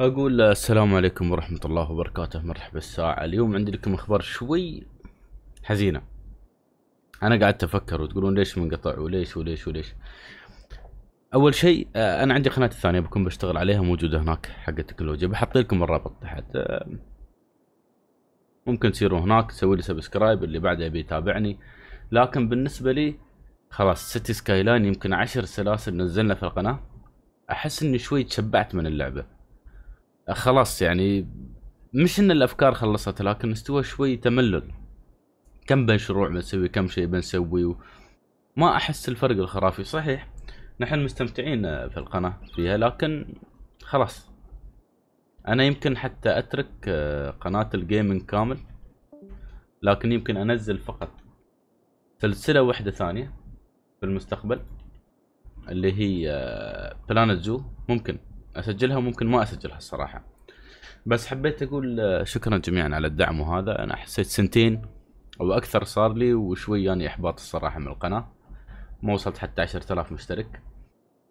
اقول السلام عليكم ورحمه الله وبركاته مرحبا الساعه اليوم عندي لكم اخبار شوي حزينه انا قعدت افكر وتقولون ليش منقطع وليش وليش وليش اول شيء آه، انا عندي قناتي الثانيه بكون بشتغل عليها موجوده هناك حق التكنولوجيا بحط لكم الرابط تحت آه، ممكن تصيروا هناك تسوي لي سبسكرايب اللي بعده يبي يتابعني لكن بالنسبه لي خلاص سيتي سكاي لاين يمكن عشر سلاسل نزلنا في القناه احس اني شوي تشبعت من اللعبه خلاص يعني مش ان الافكار خلصت لكن استوى شوي تملل كم بنشروع بنسوي كم شيء بنسوي و... ما احس الفرق الخرافي صحيح نحن مستمتعين في القناة فيها لكن خلاص انا يمكن حتى اترك آه، قناة الجيمنج كامل لكن يمكن انزل فقط سلسلة واحدة ثانية في المستقبل اللي هي بلانت آه، زو ممكن اسجلها وممكن ما اسجلها الصراحه بس حبيت اقول آه، شكرا جميعا على الدعم وهذا انا حسيت سنتين او اكثر صار لي وشوي يعني احباط الصراحه من القناه ما وصلت حتى 10000 مشترك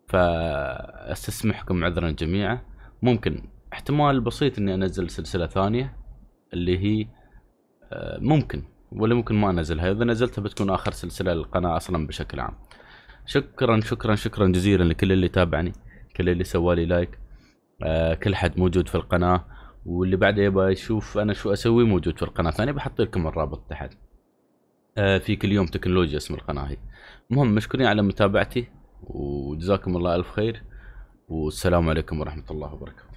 فاستسمحكم عذرا جميعا ممكن احتمال بسيط اني انزل سلسله ثانيه اللي هي آه، ممكن ولا ممكن ما انزلها اذا نزلتها بتكون اخر سلسله للقناه اصلا بشكل عام شكرا شكرا شكرا جزيلا لكل اللي تابعني كل اللي سوى لي لايك آه كل حد موجود في القناه واللي بعده يبغى يشوف انا شو اسوي موجود في القناه ثاني بحط لكم الرابط تحت آه في كل يوم تكنولوجيا اسم القناه هي المهم مشكورين على متابعتي وجزاكم الله الف خير والسلام عليكم ورحمه الله وبركاته